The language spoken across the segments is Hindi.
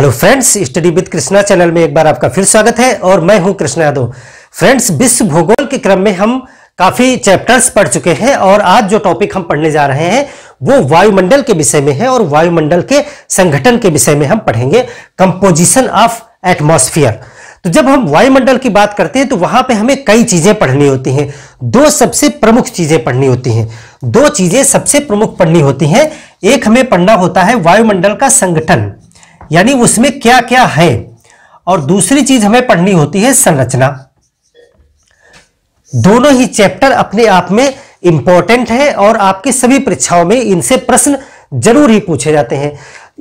hello friends study with Krishna channel में एक बार आपका फिर स्वागत है और मैं हूं कृष्णा यादव फ्रेंड्स विश्व भूगोल के क्रम में हम काफी चैप्टर्स पढ़ चुके हैं और आज जो टॉपिक हम पढ़ने जा रहे हैं वो वायुमंडल के विषय में है और वायुमंडल के संगठन के विषय में हम पढ़ेंगे कंपोजिशन ऑफ एटमोस्फियर तो जब हम वायुमंडल की बात करते हैं तो वहां पे हमें कई चीजें पढ़नी होती हैं दो सबसे प्रमुख चीजें पढ़नी होती हैं दो चीजें सबसे प्रमुख पढ़नी होती हैं एक हमें पढ़ना होता है वायुमंडल का संगठन यानी उसमें क्या क्या है और दूसरी चीज हमें पढ़नी होती है संरचना दोनों ही चैप्टर अपने आप में इंपॉर्टेंट है और आपकी सभी परीक्षाओं में इनसे प्रश्न जरूर ही पूछे जाते हैं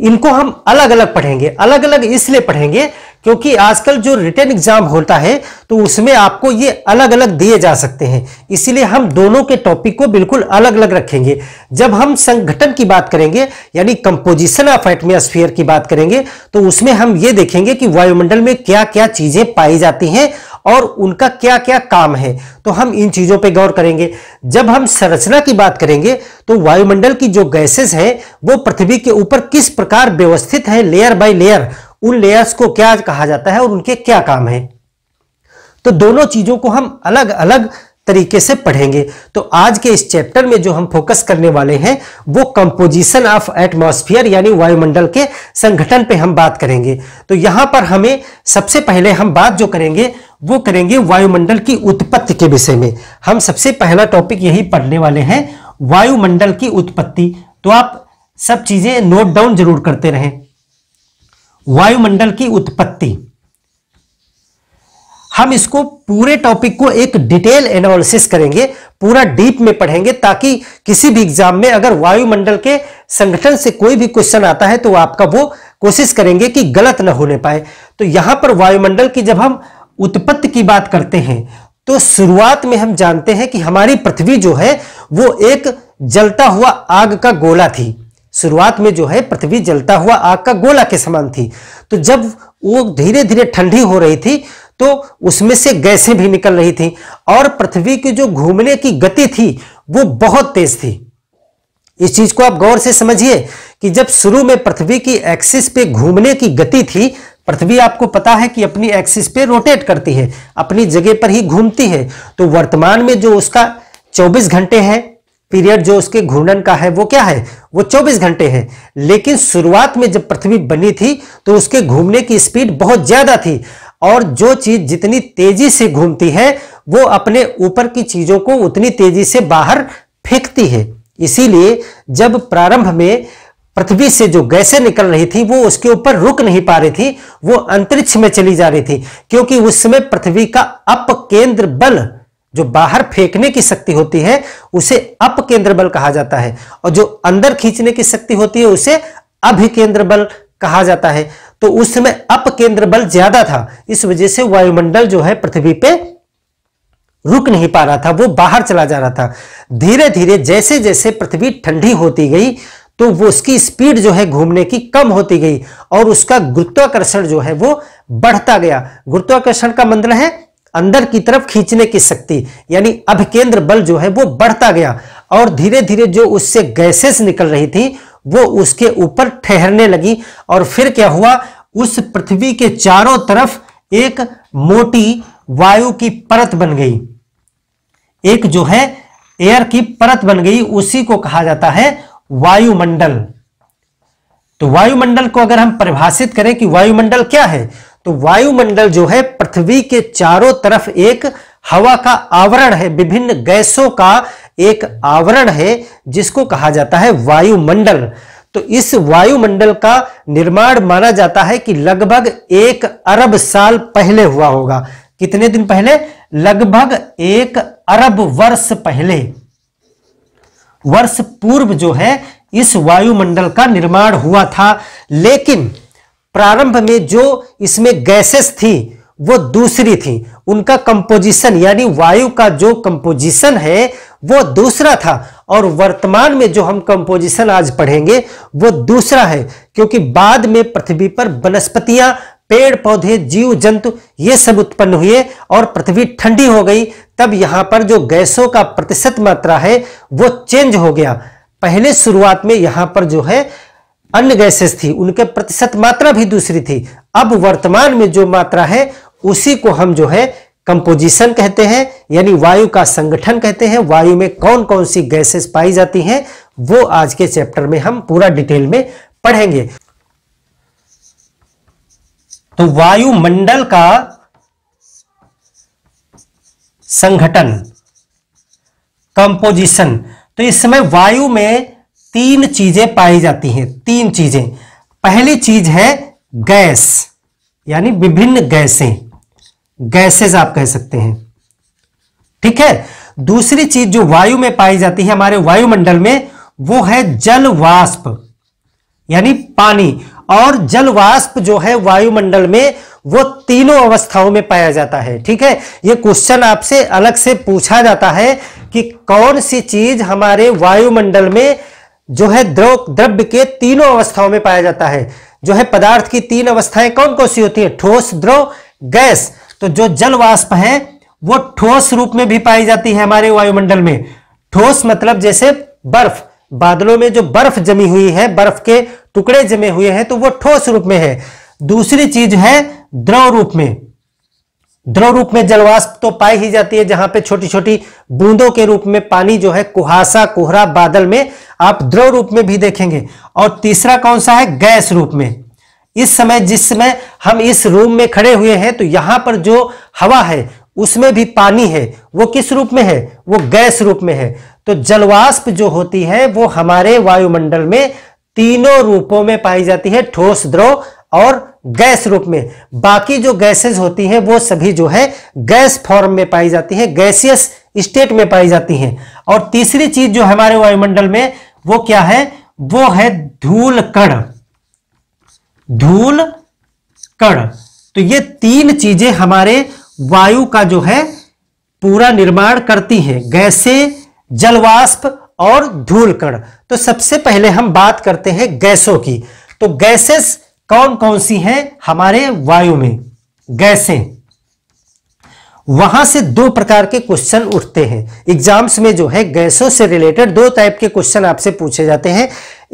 इनको हम अलग अलग पढ़ेंगे अलग अलग इसलिए पढ़ेंगे क्योंकि आजकल जो रिटर्न एग्जाम होता है तो उसमें आपको ये अलग अलग दिए जा सकते हैं इसीलिए हम दोनों के टॉपिक को बिल्कुल अलग अलग रखेंगे जब हम संगठन की बात करेंगे यानी कंपोजिशन ऑफ एटमोस्फियर की बात करेंगे तो उसमें हम ये देखेंगे कि वायुमंडल में क्या क्या चीजें पाई जाती हैं और उनका क्या क्या काम है तो हम इन चीजों पे गौर करेंगे जब हम संरचना की बात करेंगे तो वायुमंडल की जो गैसेस हैं वो पृथ्वी के ऊपर किस प्रकार व्यवस्थित है लेयर बाय लेयर उन लेयर्स को क्या कहा जाता है और उनके क्या काम है तो दोनों चीजों को हम अलग अलग तरीके से पढ़ेंगे तो आज के इस चैप्टर में जो हम फोकस करने वाले हैं वो कंपोजिशन ऑफ एटमॉस्फेयर यानी वायुमंडल के संगठन पे हम बात करेंगे तो यहां पर हमें सबसे पहले हम बात जो करेंगे वो करेंगे वायुमंडल की उत्पत्ति के विषय में हम सबसे पहला टॉपिक यही पढ़ने वाले हैं वायुमंडल की उत्पत्ति तो आप सब चीजें नोट डाउन जरूर करते रहें वायुमंडल की उत्पत्ति हम इसको पूरे टॉपिक को एक डिटेल एनालिसिस करेंगे पूरा डीप में पढ़ेंगे ताकि किसी भी एग्जाम में अगर वायुमंडल के संगठन से कोई भी क्वेश्चन आता है तो आपका वो कोशिश करेंगे कि गलत ना होने पाए तो यहां पर वायुमंडल की जब हम उत्पत्ति की बात करते हैं तो शुरुआत में हम जानते हैं कि हमारी पृथ्वी जो है वो एक जलता हुआ आग का गोला थी शुरुआत में जो है पृथ्वी जलता हुआ आग का गोला के समान थी तो जब वो धीरे धीरे ठंडी हो रही थी तो उसमें से गैसें भी निकल रही थी और पृथ्वी की जो घूमने की गति थी वो बहुत तेज थी इस चीज को आप गौर से समझिए कि जब शुरू में पृथ्वी की एक्सिस पे घूमने की गति थी पृथ्वी आपको पता है कि अपनी एक्सिस पे रोटेट करती है अपनी जगह पर ही घूमती है तो वर्तमान में जो उसका 24 घंटे हैं पीरियड जो उसके घूर्णन का है वो क्या है वो 24 घंटे है लेकिन शुरुआत में जब पृथ्वी बनी थी तो उसके घूमने की स्पीड बहुत ज्यादा थी और जो चीज जितनी तेजी से घूमती है वो अपने ऊपर की चीजों को उतनी तेजी से बाहर फेंकती है इसीलिए जब प्रारंभ में पृथ्वी से जो गैसें निकल रही थी वो उसके ऊपर रुक नहीं पा रही थी वो अंतरिक्ष में चली जा रही थी क्योंकि उस समय पृथ्वी का अप केंद्र बल जो बाहर फेंकने की शक्ति होती है उसे अप केंद्र बल कहा जाता है और जो अंदर खींचने की शक्ति होती है उसे अभिकेंद्र बल कहा जाता है तो उस समय अप केंद्र बल ज्यादा था इस वजह से वायुमंडल जो है पृथ्वी पे रुक नहीं पा रहा था वो बाहर चला जा रहा था धीरे धीरे जैसे जैसे पृथ्वी ठंडी होती गई तो वो उसकी स्पीड जो है घूमने की कम होती गई और उसका गुरुत्वाकर्षण जो है वो बढ़ता गया गुरुत्वाकर्षण का मतलब है अंदर की तरफ खींचने की शक्ति यानी अभिकेंद्र बल जो है वो बढ़ता गया और धीरे धीरे जो उससे गैसेस निकल रही थी वो उसके ऊपर ठहरने लगी और फिर क्या हुआ उस पृथ्वी के चारों तरफ एक मोटी वायु की परत बन गई एक जो है एयर की परत बन गई उसी को कहा जाता है वायुमंडल तो वायुमंडल को अगर हम परिभाषित करें कि वायुमंडल क्या है तो वायुमंडल जो है पृथ्वी के चारों तरफ एक हवा का आवरण है विभिन्न गैसों का एक आवरण है जिसको कहा जाता है वायुमंडल तो इस वायुमंडल का निर्माण माना जाता है कि लगभग एक अरब साल पहले हुआ होगा कितने दिन पहले लगभग एक अरब वर्ष पहले वर्ष पूर्व जो है इस वायुमंडल का निर्माण हुआ था लेकिन प्रारंभ में जो इसमें गैसेस थी वो दूसरी थी उनका कंपोजिशन यानी वायु का जो कंपोजिशन है वो दूसरा था और वर्तमान में जो हम कंपोजिशन आज पढ़ेंगे वो दूसरा है क्योंकि बाद में पृथ्वी पर वनस्पतियां पेड़ पौधे जीव जंतु ये सब उत्पन्न हुए और पृथ्वी ठंडी हो गई तब यहां पर जो गैसों का प्रतिशत मात्रा है वो चेंज हो गया पहले शुरुआत में यहां पर जो है अन्य गैसेस थी उनके प्रतिशत मात्रा भी दूसरी थी अब वर्तमान में जो मात्रा है उसी को हम जो है कंपोजिशन कहते हैं यानी वायु का संगठन कहते हैं वायु में कौन कौन सी गैसेस पाई जाती हैं वो आज के चैप्टर में हम पूरा डिटेल में पढ़ेंगे तो वायुमंडल का संगठन कंपोजिशन तो इस समय वायु में तीन चीजें पाई जाती हैं तीन चीजें पहली चीज है गैस यानी विभिन्न गैसें गैसेज आप कह सकते हैं ठीक है दूसरी चीज जो वायु में पाई जाती है हमारे वायुमंडल में वो है जल वाष्प यानी पानी और जल वाष्प जो है वायुमंडल में वो तीनों अवस्थाओं में पाया जाता है ठीक है ये क्वेश्चन आपसे अलग से पूछा जाता है कि कौन सी चीज हमारे वायुमंडल में जो है द्रव द्रव्य के तीनों अवस्थाओं में पाया जाता है जो है पदार्थ की तीन अवस्थाएं कौन कौन सी होती है ठोस द्रव गैस तो जो जल वाष्प है वो ठोस रूप में भी पाई जाती है हमारे वायुमंडल में ठोस मतलब जैसे बर्फ बादलों में जो बर्फ जमी हुई है बर्फ के टुकड़े जमे हुए हैं तो वो ठोस रूप में है दूसरी चीज है द्रव रूप में द्रव रूप में जलवाष्प तो पाई ही जाती है जहां पे छोटी छोटी बूंदों के रूप में पानी जो है कुहासा कोहरा बादल में आप द्रव रूप में भी देखेंगे और तीसरा कौन सा है गैस रूप में इस समय जिस समय हम इस रूम में खड़े हुए हैं तो यहां पर जो हवा है उसमें भी पानी है वो किस रूप में है वो गैस रूप में है तो जलवाष्प जो होती है वो हमारे वायुमंडल में तीनों रूपों में पाई जाती है ठोस द्रव और गैस रूप में बाकी जो गैसेस होती हैं वो सभी जो है गैस फॉर्म में पाई जाती हैं गैसियस स्टेट में पाई जाती हैं और तीसरी चीज जो हमारे वायुमंडल में वो क्या है वो है धूल कण धूल कण तो ये तीन चीजें हमारे वायु का जो है पूरा निर्माण करती हैं गैसे जलवाष्प और धूल कण तो सबसे पहले हम बात करते हैं गैसों की तो गैसेस कौन कौन सी हैं हमारे वायु में गैसें वहां से दो प्रकार के क्वेश्चन उठते हैं एग्जाम्स में जो है गैसों से रिलेटेड दो टाइप के क्वेश्चन आपसे पूछे जाते हैं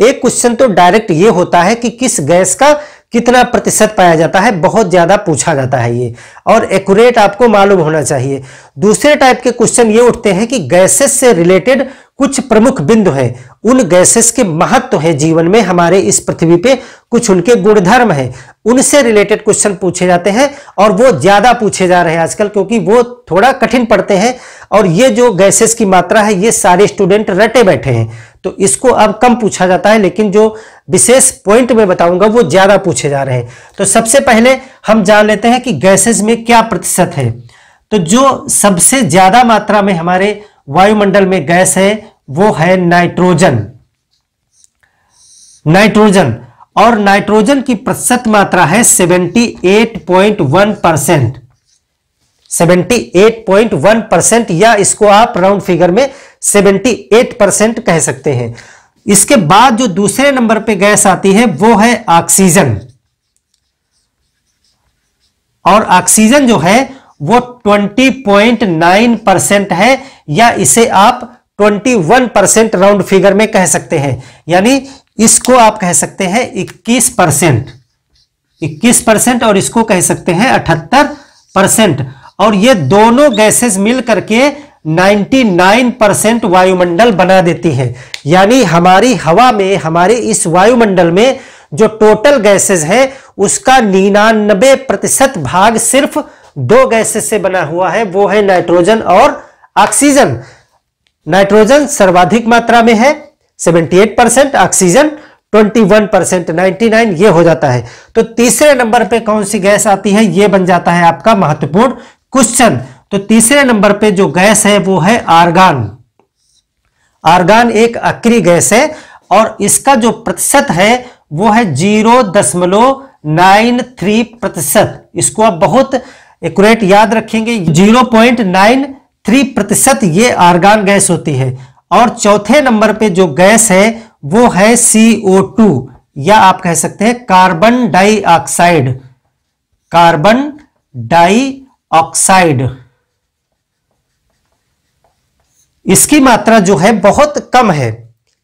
एक क्वेश्चन तो डायरेक्ट ये होता है कि किस गैस का कितना प्रतिशत पाया जाता है बहुत ज़्यादा पूछा जाता है ये और एक्यूरेट आपको मालूम होना चाहिए दूसरे टाइप के क्वेश्चन ये उठते हैं कि गैसेस से रिलेटेड कुछ प्रमुख बिंदु हैं उन गैसेस के महत्व तो है जीवन में हमारे इस पृथ्वी पे कुछ उनके गुणधर्म हैं उनसे रिलेटेड क्वेश्चन पूछे जाते हैं और वो ज्यादा पूछे जा रहे हैं आजकल क्योंकि वो थोड़ा कठिन पड़ते हैं और ये जो गैसेस की मात्रा है ये सारे स्टूडेंट रटे बैठे हैं तो इसको अब कम पूछा जाता है लेकिन जो विशेष पॉइंट में बताऊंगा वो ज्यादा पूछे जा रहे हैं तो सबसे पहले हम जान लेते हैं कि गैसेज में क्या प्रतिशत है तो जो सबसे ज्यादा मात्रा में हमारे वायुमंडल में गैस है वो है नाइट्रोजन नाइट्रोजन और नाइट्रोजन की प्रतिशत मात्रा है 78.1 परसेंट 78.1 परसेंट या इसको आप राउंड फिगर में 78 परसेंट कह सकते हैं इसके बाद जो दूसरे नंबर पे गैस आती है वो है ऑक्सीजन और ऑक्सीजन जो है वो 20.9 परसेंट है या इसे आप 21 परसेंट राउंड फिगर में कह सकते हैं यानी इसको आप कह सकते हैं 21 परसेंट इक्कीस परसेंट और इसको कह सकते हैं अठहत्तर परसेंट और ये दोनों गैसेस मिल करके 99 परसेंट वायुमंडल बना देती है यानी हमारी हवा में हमारे इस वायुमंडल में जो टोटल गैसेस है उसका निन्यानबे प्रतिशत भाग सिर्फ दो गैसेस से बना हुआ है वो है नाइट्रोजन और ऑक्सीजन नाइट्रोजन सर्वाधिक मात्रा में है 78 परसेंट ऑक्सीजन 21 परसेंट नाइन्टी ये हो जाता है तो तीसरे नंबर पे कौन सी गैस आती है ये बन जाता है आपका महत्वपूर्ण क्वेश्चन तो तीसरे नंबर पे जो गैस है वो है आर्गान आर्गान एक अक्री गैस है और इसका जो प्रतिशत है वो है जीरो दशमलव नाइन थ्री प्रतिशत इसको आप बहुत एक्यूरेट याद रखेंगे 0.93 प्रतिशत ये आर्गान गैस होती है और चौथे नंबर पे जो गैस है वो है CO2 या आप कह सकते हैं कार्बन डाइऑक्साइड कार्बन डाइऑक्साइड इसकी मात्रा जो है बहुत कम है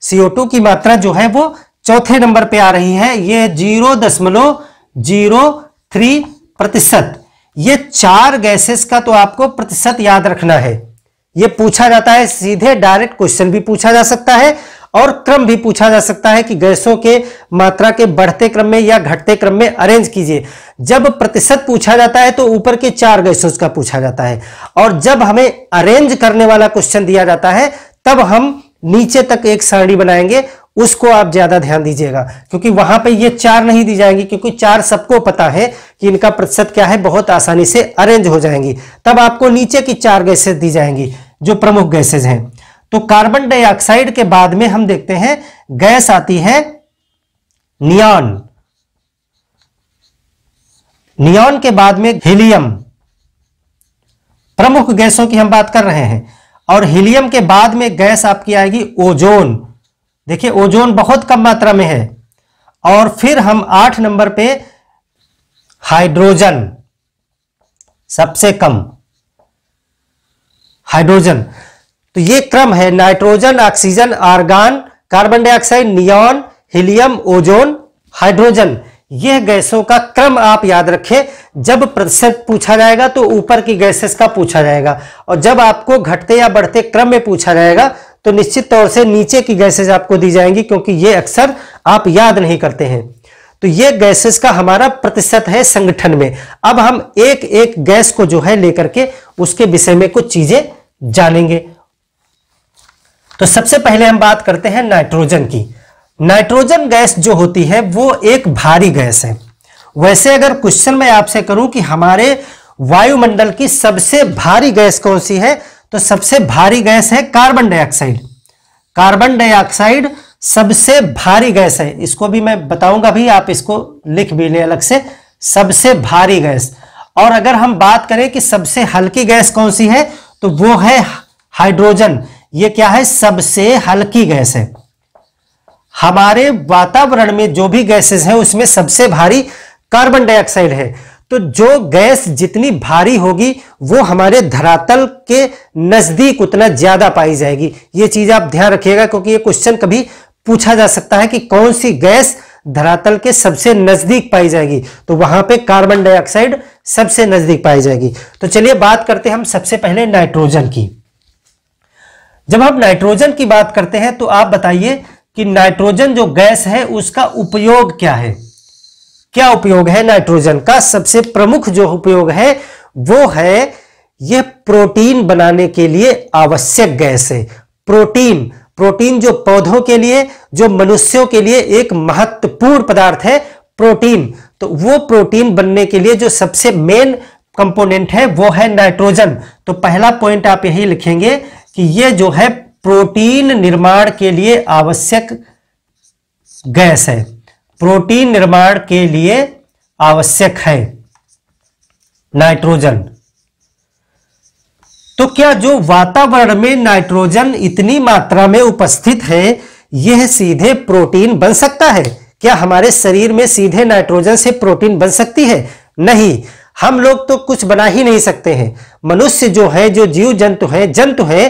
CO2 की मात्रा जो है वो चौथे नंबर पे आ रही है ये जीरो दशमलव जीरो थ्री प्रतिशत ये चार गैसेस का तो आपको प्रतिशत याद रखना है ये पूछा जाता है सीधे डायरेक्ट क्वेश्चन भी पूछा जा सकता है और क्रम भी पूछा जा सकता है कि गैसों के मात्रा के बढ़ते क्रम में या घटते क्रम में अरेंज कीजिए जब प्रतिशत पूछा जाता है तो ऊपर के चार गैसों का पूछा जाता है और जब हमें अरेंज करने वाला क्वेश्चन दिया जाता है तब हम नीचे तक एक सारणी बनाएंगे उसको आप ज्यादा ध्यान दीजिएगा क्योंकि वहां पे ये चार नहीं दी जाएंगी क्योंकि चार सबको पता है कि इनका प्रतिशत क्या है बहुत आसानी से अरेंज हो जाएंगी तब आपको नीचे की चार गैसेज दी जाएंगी जो प्रमुख गैसेज हैं तो कार्बन डाइऑक्साइड के बाद में हम देखते हैं गैस आती है नियॉन नियॉन के बाद में हीलियम प्रमुख गैसों की हम बात कर रहे हैं और हीलियम के बाद में गैस आपकी आएगी ओजोन देखिए ओजोन बहुत कम मात्रा में है और फिर हम आठ नंबर पे हाइड्रोजन सबसे कम हाइड्रोजन तो ये क्रम है nitrogen oxygen argon carbon dioxide neon helium ozone hydrogen यह गैसों का क्रम आप याद रखें जब प्रतिशत पूछा जाएगा तो ऊपर की गैसेस का पूछा जाएगा और जब आपको घटते या बढ़ते क्रम में पूछा जाएगा तो निश्चित तौर से नीचे की गैसेज आपको दी जाएंगी क्योंकि ये अक्सर आप याद नहीं करते हैं तो ये गैसेस का हमारा प्रतिशत है संगठन में अब हम एक एक गैस को जो है लेकर के उसके विषय में कुछ चीजें जानेंगे तो सबसे पहले हम बात करते हैं नाइट्रोजन की नाइट्रोजन गैस जो होती है वो एक भारी गैस है वैसे अगर क्वेश्चन मैं आपसे करूं कि हमारे वायुमंडल की सबसे भारी गैस कौन सी है तो सबसे भारी गैस है कार्बन डाइऑक्साइड कार्बन डाइऑक्साइड सबसे भारी गैस है इसको भी मैं बताऊंगा भी आप इसको लिख भी लें अलग से सबसे भारी गैस और अगर हम बात करें कि सबसे हल्की गैस कौन सी है तो वो है हाइड्रोजन ये क्या है सबसे हल्की गैस है हमारे वातावरण में जो भी गैसेस हैं उसमें सबसे भारी कार्बन डाइऑक्साइड है तो जो गैस जितनी भारी होगी वो हमारे धरातल के नजदीक उतना ज्यादा पाई जाएगी ये चीज आप ध्यान रखिएगा क्योंकि ये क्वेश्चन कभी पूछा जा सकता है कि कौन सी गैस धरातल के सबसे नजदीक पाई जाएगी तो वहां पे कार्बन डाइऑक्साइड सबसे नजदीक पाई जाएगी तो चलिए बात करते हैं हम सबसे पहले नाइट्रोजन की जब हम नाइट्रोजन की बात करते हैं तो आप बताइए कि नाइट्रोजन जो गैस है उसका उपयोग क्या है क्या उपयोग है नाइट्रोजन का सबसे प्रमुख जो उपयोग है वो है यह प्रोटीन बनाने के लिए आवश्यक गैस है प्रोटीन प्रोटीन जो पौधों के लिए जो मनुष्यों के लिए एक महत्वपूर्ण पदार्थ है प्रोटीन तो वो प्रोटीन बनने के लिए जो सबसे मेन कंपोनेंट है वो है नाइट्रोजन तो पहला पॉइंट आप यही लिखेंगे कि ये जो है प्रोटीन निर्माण के लिए आवश्यक गैस है प्रोटीन निर्माण के लिए आवश्यक है नाइट्रोजन तो क्या जो वातावरण में नाइट्रोजन इतनी मात्रा में उपस्थित है यह सीधे प्रोटीन बन सकता है क्या हमारे शरीर में सीधे नाइट्रोजन से प्रोटीन बन सकती है नहीं हम लोग तो कुछ बना ही नहीं सकते हैं मनुष्य जो है जो जीव जंतु है जंतु है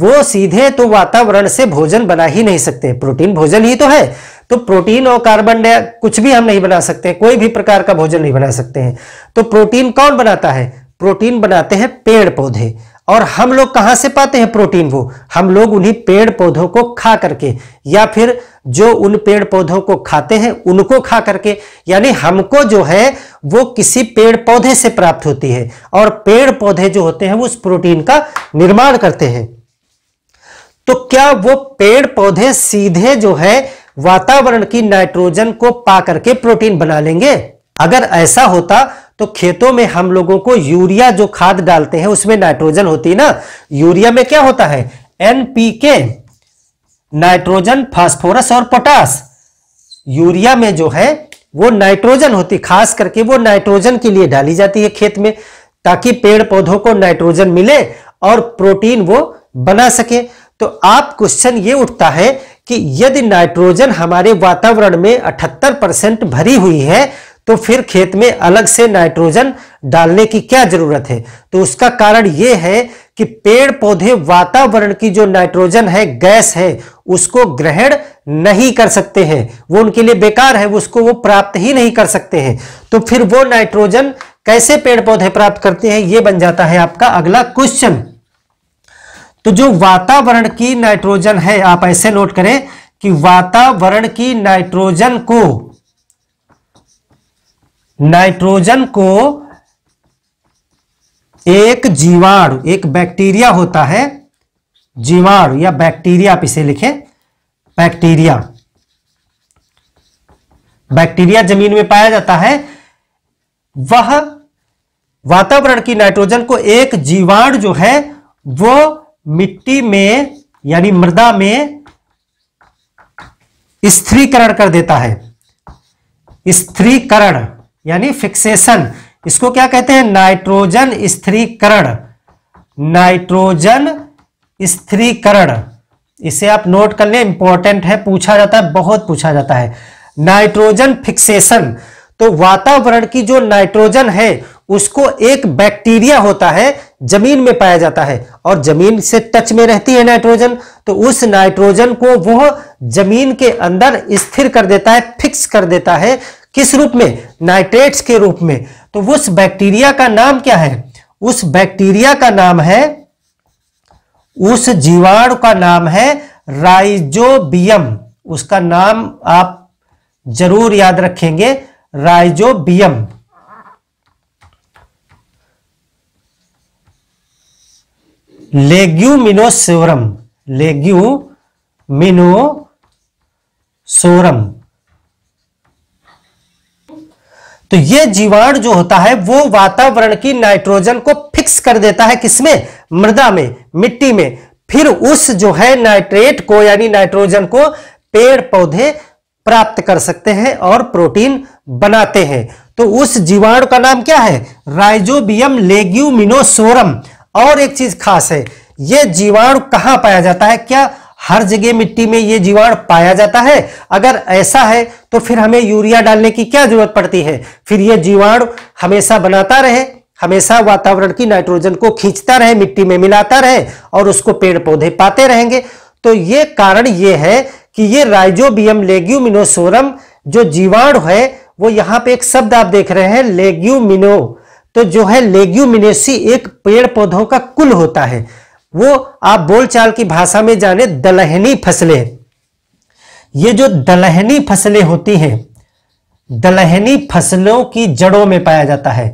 वो सीधे तो वातावरण से भोजन बना ही नहीं सकते प्रोटीन भोजन ही तो है तो प्रोटीन और कार्बन डाइ कुछ भी हम नहीं बना सकते कोई भी प्रकार का भोजन नहीं बना सकते हैं तो प्रोटीन कौन बनाता है प्रोटीन बनाते हैं पेड़ पौधे और हम लोग कहां से पाते हैं प्रोटीन वो हम लोग उन्हीं पेड़ पौधों को खा करके या फिर जो उन पेड़ पौधों को खाते हैं उनको खा करके यानी हमको जो है वो किसी पेड़ पौधे से प्राप्त होती है और पेड़ पौधे जो होते हैं वो उस प्रोटीन का निर्माण करते हैं तो क्या वो पेड़ पौधे सीधे जो है वातावरण की नाइट्रोजन को पा करके प्रोटीन बना लेंगे अगर ऐसा होता तो खेतों में हम लोगों को यूरिया जो खाद डालते हैं उसमें नाइट्रोजन होती ना यूरिया में क्या होता है एनपीके नाइट्रोजन फास्फोरस और पोटास यूरिया में जो है वो नाइट्रोजन होती खास करके वो नाइट्रोजन के लिए डाली जाती है खेत में ताकि पेड़ पौधों को नाइट्रोजन मिले और प्रोटीन वो बना सके तो आप क्वेश्चन ये उठता है कि यदि नाइट्रोजन हमारे वातावरण में 78 परसेंट भरी हुई है तो फिर खेत में अलग से नाइट्रोजन डालने की क्या जरूरत है तो उसका कारण यह है कि पेड़ पौधे वातावरण की जो नाइट्रोजन है गैस है उसको ग्रहण नहीं कर सकते हैं वो उनके लिए बेकार है उसको वो प्राप्त ही नहीं कर सकते हैं तो फिर वो नाइट्रोजन कैसे पेड़ पौधे प्राप्त करते हैं ये बन जाता है आपका अगला क्वेश्चन तो जो वातावरण की नाइट्रोजन है आप ऐसे नोट करें कि वातावरण की नाइट्रोजन को नाइट्रोजन को एक जीवाणु एक बैक्टीरिया होता है जीवाणु या बैक्टीरिया आप इसे लिखें बैक्टीरिया बैक्टीरिया जमीन में पाया जाता है वह वातावरण की नाइट्रोजन को एक जीवाणु जो है वो मिट्टी में यानी मृदा में स्त्रीकरण कर देता है स्त्रीकरण यानी फिक्सेशन इसको क्या कहते हैं नाइट्रोजन स्त्रीकरण नाइट्रोजन स्त्रीकरण इसे आप नोट कर लें इंपॉर्टेंट है पूछा जाता है बहुत पूछा जाता है नाइट्रोजन फिक्सेशन तो वातावरण की जो नाइट्रोजन है उसको एक बैक्टीरिया होता है जमीन में पाया जाता है और जमीन से टच में रहती है नाइट्रोजन तो उस नाइट्रोजन को वह जमीन के अंदर स्थिर कर देता है फिक्स कर देता है किस रूप में नाइट्रेट्स के रूप में तो उस बैक्टीरिया का नाम क्या है उस बैक्टीरिया का नाम है उस जीवाणु का नाम है राइजोबियम उसका नाम आप जरूर याद रखेंगे राइजोबियम लेग्यूमिनोसोरम लेग्यूमिनोसोरम तो ये जीवाणु जो होता है वो वातावरण की नाइट्रोजन को फिक्स कर देता है किसमें मृदा में मिट्टी में फिर उस जो है नाइट्रेट को यानी नाइट्रोजन को पेड़ पौधे प्राप्त कर सकते हैं और प्रोटीन बनाते हैं तो उस जीवाणु का नाम क्या है राइजोबियम लेग्यूमिनोसोरम और एक चीज खास है ये जीवाणु कहां पाया जाता है क्या हर जगह मिट्टी में ये जीवाणु पाया जाता है अगर ऐसा है तो फिर हमें यूरिया डालने की क्या जरूरत पड़ती है फिर ये जीवाणु हमेशा बनाता रहे हमेशा वातावरण की नाइट्रोजन को खींचता रहे मिट्टी में मिलाता रहे और उसको पेड़ पौधे पाते रहेंगे तो ये कारण ये है कि ये राइजोबियम लेग्यूमिनोसोरम जो जीवाणु है वो यहां पे एक शब्द आप देख रहे हैं लेग्यूमिनो तो जो है लेग्यूमिनेसी एक पेड़ पौधों का कुल होता है वो आप बोलचाल की भाषा में जाने दलहनी फसलें ये जो दलहनी फसलें होती हैं दलहनी फसलों की जड़ों में पाया जाता है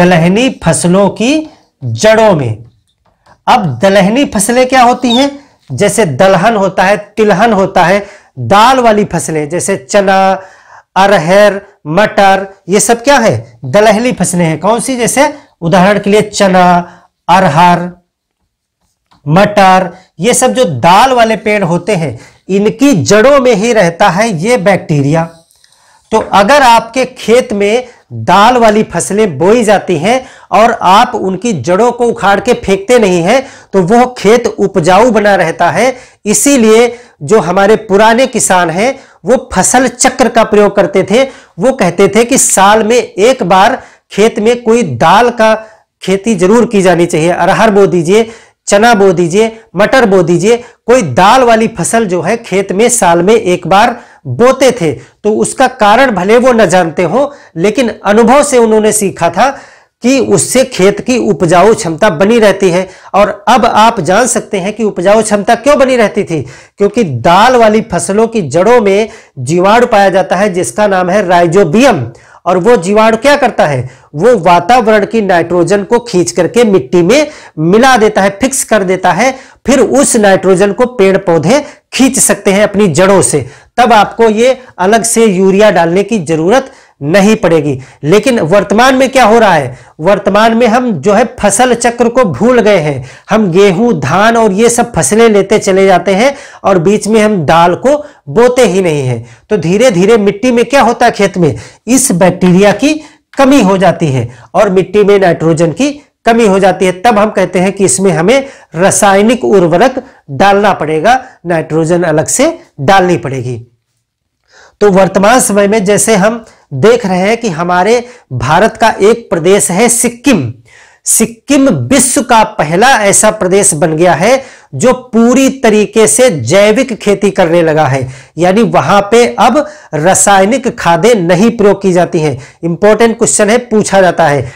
दलहनी फसलों की जड़ों में अब दलहनी फसलें क्या होती हैं जैसे दलहन होता है तिलहन होता है दाल वाली फसलें जैसे चना अरहर मटर ये सब क्या है दलहली फसलें हैं कौन सी जैसे उदाहरण के लिए चना अरहर मटर ये सब जो दाल वाले पेड़ होते हैं इनकी जड़ों में ही रहता है ये बैक्टीरिया तो अगर आपके खेत में दाल वाली फसलें बोई जाती हैं और आप उनकी जड़ों को उखाड़ के फेंकते नहीं हैं तो वह खेत उपजाऊ बना रहता है इसीलिए जो हमारे पुराने किसान हैं वो फसल चक्र का प्रयोग करते थे वो कहते थे कि साल में एक बार खेत में कोई दाल का खेती जरूर की जानी चाहिए अरहर बो दीजिए चना बो दीजिए मटर बो दीजिए कोई दाल वाली फसल जो है खेत में साल में एक बार बोते थे तो उसका कारण भले वो न जानते हो लेकिन अनुभव से उन्होंने सीखा था कि उससे खेत की उपजाऊ क्षमता बनी रहती है और अब आप जान सकते हैं कि उपजाऊ क्षमता क्यों बनी रहती थी क्योंकि दाल वाली फसलों की जड़ों में जीवाणु पाया जाता है जिसका नाम है राइजोबियम और वो जीवाणु क्या करता है वो वातावरण की नाइट्रोजन को खींच करके मिट्टी में मिला देता है फिक्स कर देता है फिर उस नाइट्रोजन को पेड़ पौधे खींच सकते हैं अपनी जड़ों से तब आपको ये अलग से यूरिया डालने की जरूरत नहीं पड़ेगी लेकिन वर्तमान में क्या हो रहा है वर्तमान में हम जो है फसल चक्र को भूल गए हैं हम गेहूं धान और ये सब फसलें लेते चले जाते हैं और बीच में हम दाल को बोते ही नहीं है तो धीरे धीरे मिट्टी में क्या होता है खेत में इस बैक्टीरिया की कमी हो जाती है और मिट्टी में नाइट्रोजन की कमी हो जाती है तब हम कहते हैं कि इसमें हमें रासायनिक उर्वरक डालना पड़ेगा नाइट्रोजन अलग से डालनी पड़ेगी तो वर्तमान समय में जैसे हम देख रहे हैं कि हमारे भारत का एक प्रदेश है सिक्किम सिक्किम विश्व का पहला ऐसा प्रदेश बन गया है जो पूरी तरीके से जैविक खेती करने लगा है यानी वहां पे अब रासायनिक खादें नहीं प्रयोग की जाती हैं इंपॉर्टेंट क्वेश्चन है पूछा जाता है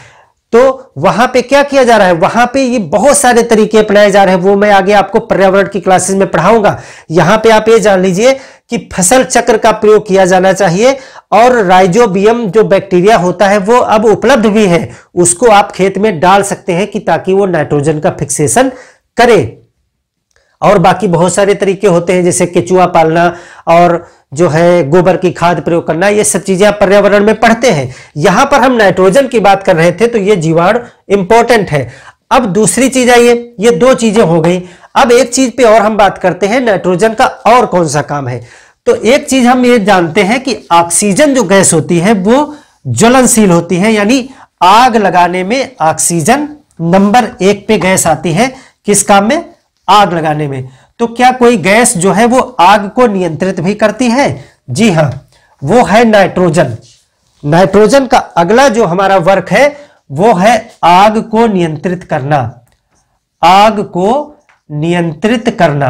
तो वहां पे क्या किया जा रहा है वहां पे ये बहुत सारे तरीके अपनाए जा रहे हैं वो मैं आगे आपको पर्यावरण की क्लासेस में पढ़ाऊंगा यहां पे आप ये जान लीजिए कि फसल चक्र का प्रयोग किया जाना चाहिए और राइजोबियम जो बैक्टीरिया होता है वो अब उपलब्ध भी है उसको आप खेत में डाल सकते हैं कि ताकि वो नाइट्रोजन का फिक्सेशन करे और बाकी बहुत सारे तरीके होते हैं जैसे केचुआ पालना और जो है गोबर की खाद प्रयोग करना ये सब चीजें आप पर्यावरण में पढ़ते हैं यहां पर हम नाइट्रोजन की बात कर रहे थे तो ये जीवाणु इंपॉर्टेंट है अब दूसरी चीज आइए ये दो चीजें हो गई अब एक चीज पे और हम बात करते हैं नाइट्रोजन का और कौन सा काम है तो एक चीज हम ये जानते हैं कि ऑक्सीजन जो गैस होती है वो ज्वलनशील होती है यानी आग लगाने में ऑक्सीजन नंबर एक पे गैस आती है किस काम में आग लगाने में तो क्या कोई गैस जो है वो आग को नियंत्रित भी करती है जी हाँ वो है नाइट्रोजन नाइट्रोजन का अगला जो हमारा वर्क है वो है आग को नियंत्रित करना आग को नियंत्रित करना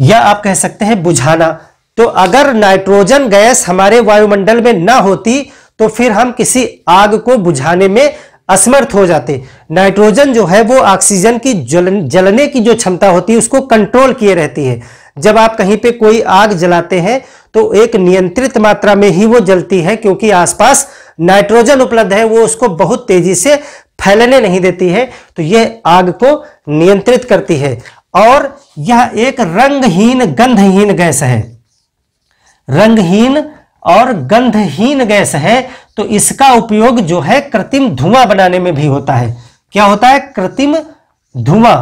या आप कह सकते हैं बुझाना तो अगर नाइट्रोजन गैस हमारे वायुमंडल में ना होती तो फिर हम किसी आग को बुझाने में असमर्थ हो जाते नाइट्रोजन जो है वो ऑक्सीजन की जलन जलने की जो क्षमता होती है उसको कंट्रोल किए रहती है जब आप कहीं पे कोई आग जलाते हैं तो एक नियंत्रित मात्रा में ही वो जलती है क्योंकि आसपास नाइट्रोजन उपलब्ध है वो उसको बहुत तेजी से फैलने नहीं देती है तो यह आग को नियंत्रित करती है और यह एक रंगहीन गंधहीन गैस है रंगहीन और गंधहीन गैस है तो इसका उपयोग जो है कृत्रिम धुआं बनाने में भी होता है क्या होता है कृत्रिम धुआं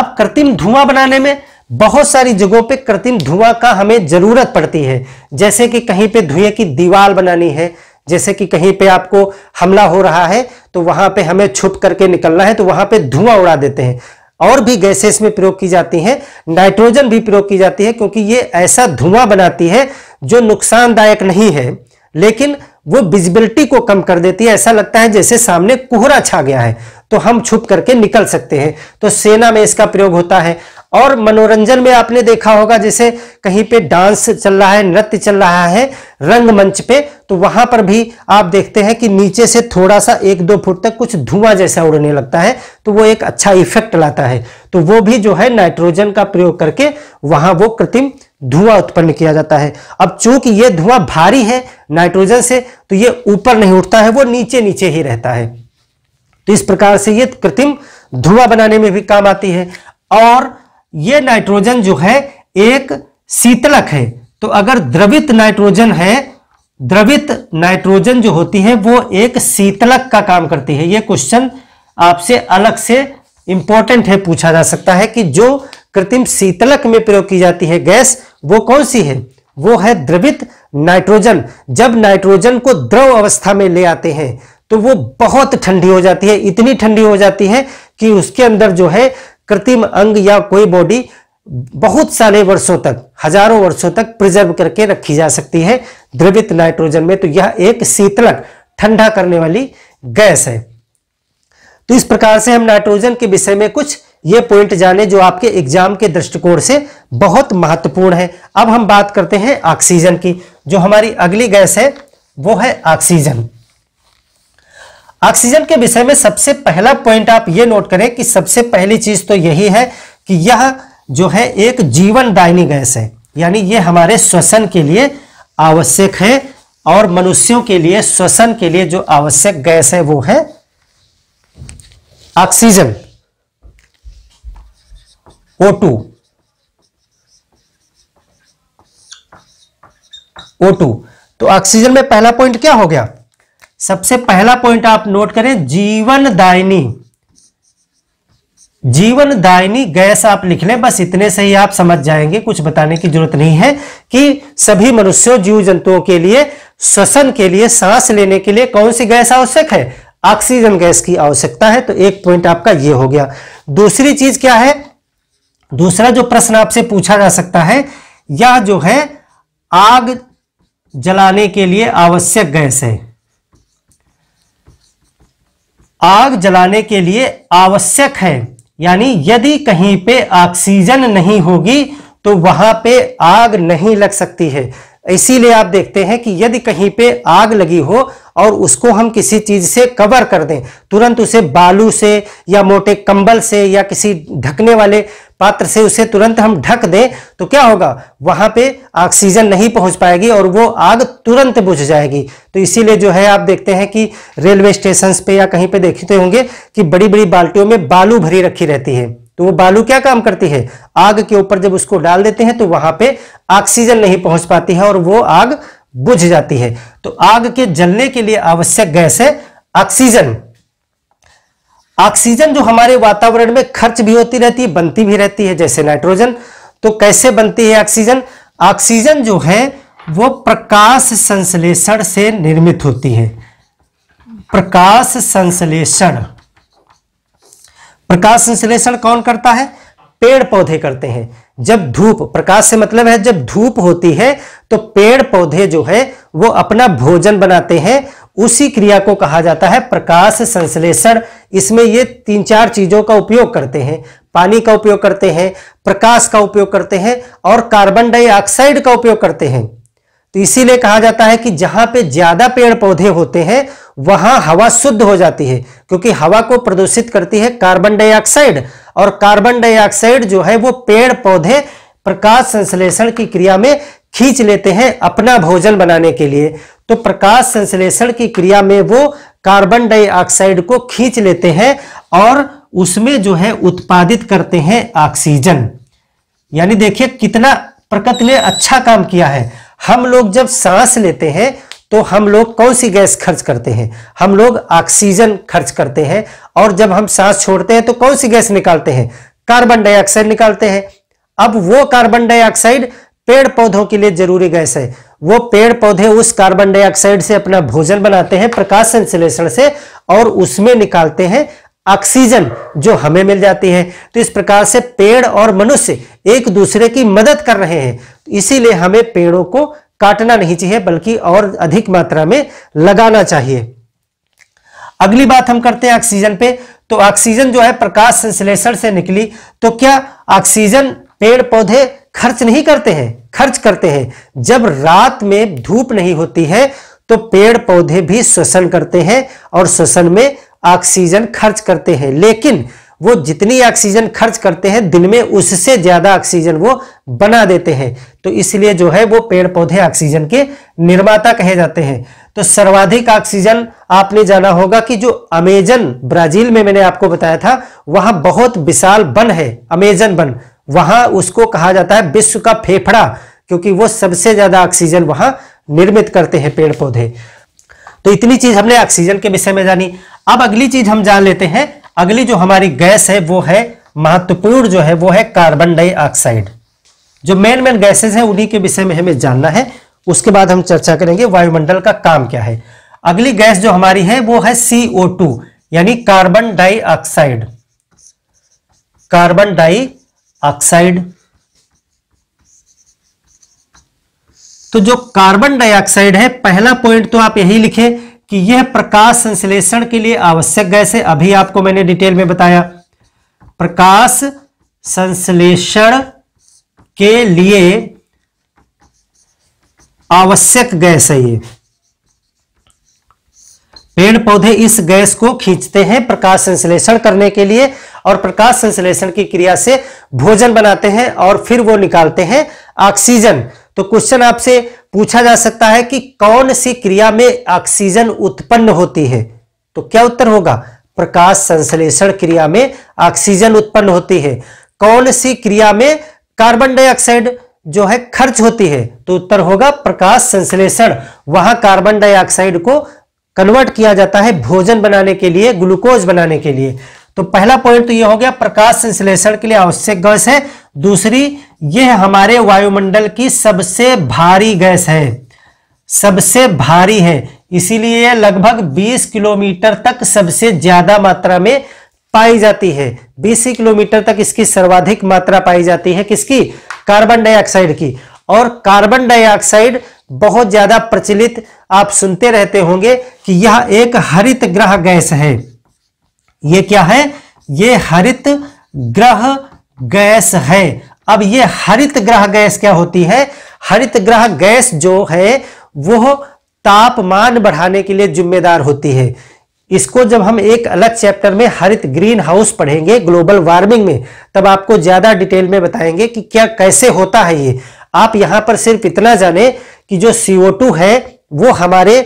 अब कृत्रिम धुआं बनाने में बहुत सारी जगहों पे कृत्रिम धुआं का हमें जरूरत पड़ती है जैसे कि कहीं पे धुएं की दीवार बनानी है जैसे कि कहीं पे आपको हमला हो रहा है तो वहां पे हमें छुप करके निकलना है तो वहां पे धुआं उड़ा देते हैं और भी गैसेस में प्रयोग की जाती हैं नाइट्रोजन भी प्रयोग की जाती है क्योंकि ये ऐसा धुआं बनाती है जो नुकसानदायक नहीं है लेकिन वो विजिबिलिटी को कम कर देती है ऐसा लगता है जैसे सामने कोहरा छा गया है तो हम छुप करके निकल सकते हैं तो सेना में इसका प्रयोग होता है और मनोरंजन में आपने देखा होगा जैसे कहीं पे डांस चल रहा है नृत्य चल रहा है रंगमंच पे तो वहां पर भी आप देखते हैं कि नीचे से थोड़ा सा एक दो फुट तक कुछ धुआं जैसा उड़ने लगता है तो वो एक अच्छा इफेक्ट लाता है तो वो भी जो है नाइट्रोजन का प्रयोग करके वहां वो कृत्रिम धुआं उत्पन्न किया जाता है अब चूंकि ये धुआं भारी है नाइट्रोजन से तो यह ऊपर नहीं उठता है वो नीचे नीचे ही रहता है तो इस प्रकार से यह कृत्रिम धुआं बनाने में भी काम आती है और यह नाइट्रोजन जो है एक शीतलक है तो अगर द्रवित नाइट्रोजन है द्रवित नाइट्रोजन जो होती है वो एक शीतलक का काम करती है यह क्वेश्चन आपसे अलग से इंपॉर्टेंट है पूछा जा सकता है कि जो कृत्रिम शीतलक में प्रयोग की जाती है गैस वो कौन सी है वो है द्रवित नाइट्रोजन जब नाइट्रोजन को द्रव अवस्था में ले आते हैं तो वो बहुत ठंडी हो जाती है इतनी ठंडी हो जाती है कि उसके अंदर जो है कृत्रिम अंग या कोई बॉडी बहुत सारे वर्षों तक हजारों वर्षों तक प्रिजर्व करके रखी जा सकती है द्रवित नाइट्रोजन में तो यह एक शीतलक ठंडा करने वाली गैस है तो इस प्रकार से हम नाइट्रोजन के विषय में कुछ ये पॉइंट जाने जो आपके एग्जाम के दृष्टिकोण से बहुत महत्वपूर्ण है अब हम बात करते हैं ऑक्सीजन की जो हमारी अगली गैस है वो है ऑक्सीजन ऑक्सीजन के विषय में सबसे पहला पॉइंट आप ये नोट करें कि सबसे पहली चीज तो यही है कि यह जो है एक दायनी गैस है यानी यह हमारे श्वसन के लिए आवश्यक है और मनुष्यों के लिए श्वसन के लिए जो आवश्यक गैस है वो है ऑक्सीजन O2 टू तो ऑक्सीजन में पहला पॉइंट क्या हो गया सबसे पहला पॉइंट आप नोट करें जीवन दायनी जीवन दायनी गैस आप लिख लें बस इतने से ही आप समझ जाएंगे कुछ बताने की जरूरत नहीं है कि सभी मनुष्यों जीव जंतुओं के लिए श्वसन के लिए सांस लेने के लिए कौन सी गैस आवश्यक है ऑक्सीजन गैस की आवश्यकता है तो एक पॉइंट आपका ये हो गया दूसरी चीज क्या है दूसरा जो प्रश्न आपसे पूछा जा सकता है यह जो है आग जलाने के लिए आवश्यक गैस है आग जलाने के लिए आवश्यक है यानी यदि कहीं पे ऑक्सीजन नहीं होगी तो वहां पे आग नहीं लग सकती है इसीलिए आप देखते हैं कि यदि कहीं पे आग लगी हो और उसको हम किसी चीज से कवर कर दें तुरंत उसे बालू से या मोटे कंबल से या किसी ढकने वाले पात्र से उसे तुरंत हम ढक दें तो क्या होगा वहां पे ऑक्सीजन नहीं पहुंच पाएगी और वो आग तुरंत बुझ जाएगी तो इसीलिए जो है आप देखते हैं कि रेलवे स्टेशन पे या कहीं पे देखते तो होंगे कि बड़ी बड़ी बाल्टियों में बालू भरी रखी रहती है तो वो बालू क्या काम करती है आग के ऊपर जब उसको डाल देते हैं तो वहां पे ऑक्सीजन नहीं पहुंच पाती है और वो आग बुझ जाती है तो आग के जलने के लिए आवश्यक गैस है ऑक्सीजन ऑक्सीजन जो हमारे वातावरण में खर्च भी होती रहती है बनती भी रहती है जैसे नाइट्रोजन तो कैसे बनती है ऑक्सीजन ऑक्सीजन जो है वो प्रकाश संश्लेषण से निर्मित होती है प्रकाश संश्लेषण प्रकाश संश्लेषण कौन करता है पेड़ पौधे करते हैं जब धूप प्रकाश से मतलब है जब धूप होती है तो पेड़ पौधे जो है वो अपना भोजन बनाते हैं उसी क्रिया को कहा जाता है प्रकाश संश्लेषण इसमें ये तीन चार चीजों का उपयोग करते हैं पानी का उपयोग करते हैं प्रकाश का उपयोग करते हैं और कार्बन डाइऑक्साइड का उपयोग करते हैं तो इसीलिए कहा जाता है कि जहां पे ज्यादा पेड़ पौधे होते हैं वहां हवा शुद्ध हो जाती है क्योंकि हवा को प्रदूषित करती है कार्बन डाइऑक्साइड और कार्बन डाइऑक्साइड जो है वो पेड़ पौधे प्रकाश संश्लेषण की क्रिया में खींच लेते हैं अपना भोजन बनाने के लिए तो प्रकाश संश्लेषण की क्रिया में वो कार्बन डाइऑक्साइड को खींच लेते हैं और उसमें जो है उत्पादित करते हैं ऑक्सीजन यानी देखिए कितना प्रकृति ने अच्छा काम किया है हम लोग जब सांस लेते हैं तो हम लोग कौन सी गैस खर्च करते हैं हम लोग ऑक्सीजन खर्च करते हैं और जब हम सांस छोड़ते हैं तो कौन सी गैस निकालते हैं कार्बन डाइऑक्साइड निकालते हैं अब वो कार्बन डाइऑक्साइड पेड़ पौधों के लिए जरूरी गैस है वो पेड़ पौधे उस कार्बन डाइऑक्साइड से अपना भोजन बनाते हैं प्रकाश संश्लेषण से और उसमें निकालते हैं ऑक्सीजन जो हमें मिल जाती है तो इस प्रकार से पेड़ और मनुष्य एक दूसरे की मदद कर रहे हैं इसीलिए हमें पेड़ों को काटना नहीं चाहिए बल्कि और अधिक मात्रा में लगाना चाहिए अगली बात हम करते हैं ऑक्सीजन पे तो ऑक्सीजन जो है प्रकाश संश्लेषण से निकली तो क्या ऑक्सीजन पेड़ पौधे खर्च नहीं करते हैं खर्च करते हैं जब रात में धूप नहीं होती है तो पेड़ पौधे भी श्वसन करते हैं और श्वसन में ऑक्सीजन खर्च करते हैं लेकिन वो जितनी ऑक्सीजन खर्च करते हैं दिन में उससे ज्यादा ऑक्सीजन वो बना देते हैं तो इसलिए जो है वो पेड़ पौधे ऑक्सीजन के निर्माता कहे जाते हैं तो सर्वाधिक ऑक्सीजन आपने जाना होगा कि जो अमेजन ब्राजील में मैंने आपको बताया था वहां बहुत विशाल वन है अमेजन वन वहां उसको कहा जाता है विश्व का फेफड़ा क्योंकि वो सबसे ज्यादा ऑक्सीजन वहां निर्मित करते हैं पेड़ पौधे तो इतनी चीज हमने ऑक्सीजन के विषय में जानी अब अगली चीज हम जान लेते हैं अगली जो हमारी गैस है वो है महत्वपूर्ण जो है वो है कार्बन डाइऑक्साइड जो मेन मेन गैसेस हैं उन्हीं के विषय में हमें जानना है उसके बाद हम चर्चा करेंगे वायुमंडल का काम क्या है अगली गैस जो हमारी है वो है सीओ टू यानी carbon dioxide carbon dioxide तो जो कार्बन डाइऑक्साइड है पहला पॉइंट तो आप यही लिखे कि यह प्रकाश संश्लेषण के लिए आवश्यक गैस है अभी आपको मैंने डिटेल में बताया प्रकाश संश्लेषण के लिए आवश्यक गैस है ये पेड़ पौधे इस गैस को खींचते हैं प्रकाश संश्लेषण करने के लिए और प्रकाश संश्लेषण की क्रिया से भोजन बनाते हैं और फिर वो निकालते हैं ऑक्सीजन तो क्वेश्चन आपसे पूछा जा सकता है कि कौन सी क्रिया में ऑक्सीजन उत्पन्न होती है तो क्या उत्तर होगा प्रकाश संश्लेषण क्रिया में ऑक्सीजन उत्पन्न होती है कौन सी क्रिया में कार्बन डाइऑक्साइड जो है खर्च होती है तो उत्तर होगा प्रकाश संश्लेषण वहां कार्बन डाइऑक्साइड को कन्वर्ट किया जाता है भोजन बनाने के लिए ग्लूकोज बनाने के लिए तो पहला पॉइंट तो यह हो गया प्रकाश संश्लेषण के लिए आवश्यक गैस है दूसरी यह हमारे वायुमंडल की सबसे भारी गैस है सबसे भारी है इसीलिए यह लगभग 20 किलोमीटर तक सबसे ज्यादा मात्रा में पाई जाती है 20 किलोमीटर तक इसकी सर्वाधिक मात्रा पाई जाती है किसकी कार्बन डाइऑक्साइड की और कार्बन डाइऑक्साइड बहुत ज्यादा प्रचलित आप सुनते रहते होंगे कि यह एक हरित ग्रह गैस है यह क्या है ये हरित ग्रह गैस है अब यह हरित ग्रह गैस क्या होती है हरित ग्रह गैस जो है वह तापमान बढ़ाने के लिए जिम्मेदार होती है इसको जब हम एक अलग चैप्टर में हरित ग्रीन हाउस पढ़ेंगे ग्लोबल वार्मिंग में तब आपको ज्यादा डिटेल में बताएंगे कि क्या कैसे होता है ये आप यहां पर सिर्फ इतना जाने कि जो CO2 है वो हमारे